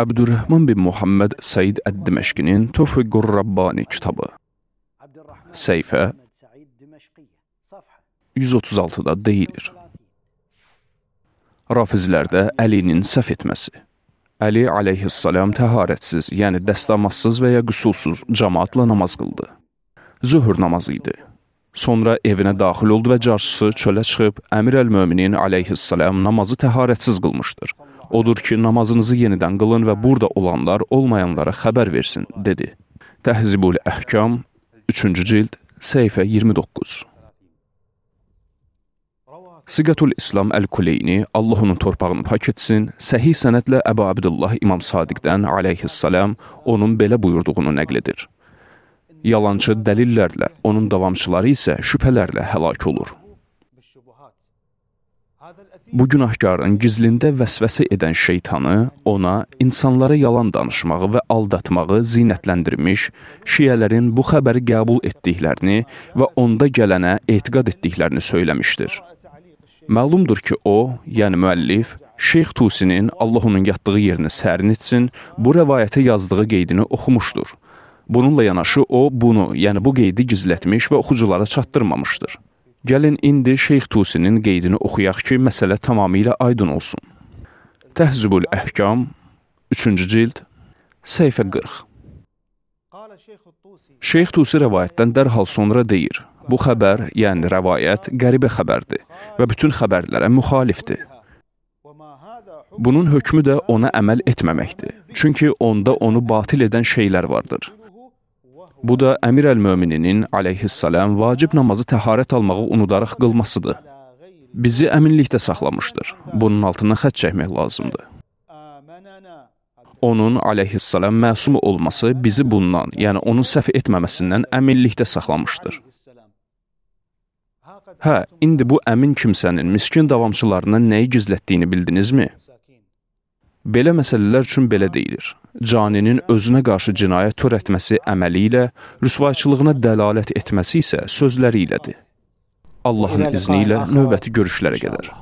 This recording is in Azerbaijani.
Əbdürrəhman bin Muhammed Səid Əd-Diməşqinin Tövfiqur Rabbani kitabı. Səhifə 136-da deyilir. Rafizlərdə Əlinin səhv etməsi. Əli aleyhissalam təharətsiz, yəni dəstəmazsız və ya qüsulsuz cəmaatla namaz qıldı. Zöhr namazı idi. Sonra evinə daxil oldu və carçısı çölə çıxıb Əmir əl-Möminin aleyhissalam namazı təharətsiz qılmışdır. Odur ki, namazınızı yenidən qılın və burada olanlar olmayanlara xəbər versin, dedi. Təhzibul Əhkam, 3-cü cild, səhifə 29. Siqatul İslam Əl-Kuleyni, Allah onun torpağını pak etsin, səhih sənədlə Əbu Abdullah İmam Sadiqdən aleyhissalam onun belə buyurduğunu nəql edir. Yalançı dəlillərlə, onun davamçıları isə şübhələrlə həlak olur. Bu günahkarın gizlində vəsvəsə edən şeytanı ona insanlara yalan danışmağı və aldatmağı zinətləndirmiş, şiyələrin bu xəbəri qəbul etdiklərini və onda gələnə etiqad etdiklərini söyləmişdir. Məlumdur ki, o, yəni müəllif, Şeyx Tusinin Allah onun yatdığı yerini sərin etsin, bu rəvayətə yazdığı qeydini oxumuşdur. Bununla yanaşı o bunu, yəni bu qeydi gizlətmiş və oxuculara çatdırmamışdır. Gəlin indi Şeyx Tusinin qeydini oxuyaq ki, məsələ tamamilə aydın olsun. Təhzibül Əhkam 3-cü cild səhifə 40. Şeyx Tusi rəvayətdən dərhal sonra deyir: Bu xəbər, yəni rəvayət qəribə xəbərdir və bütün xəbərlərə müxalifdir. Bunun hökmü də ona əməl etməməkdir. Çünki onda onu batil edən şeylər vardır. Bu da Əmir əl-Mömininin aleyhissalam vacib namazı təharət almağı unudaraq qılmasıdır. Bizi əminlikdə saxlamışdır. Bunun altına xət çəkmək lazımdır. Onun aleyhissalam məsum olması bizi bundan, yəni onu səhv etməməsindən əminlikdə saxlamışdır. Hə, indi bu əmin kimsənin miskin davamçılarından nəyi gizlətdiyini bildinizmi? Belə məsələlər üçün belə deyilir caninin özünə qarşı cinayət törətməsi əməli ilə, rüsvayçılığına dəlalət etməsi isə sözləri ilədir. Allahın izni ilə növbəti görüşlərə qədər.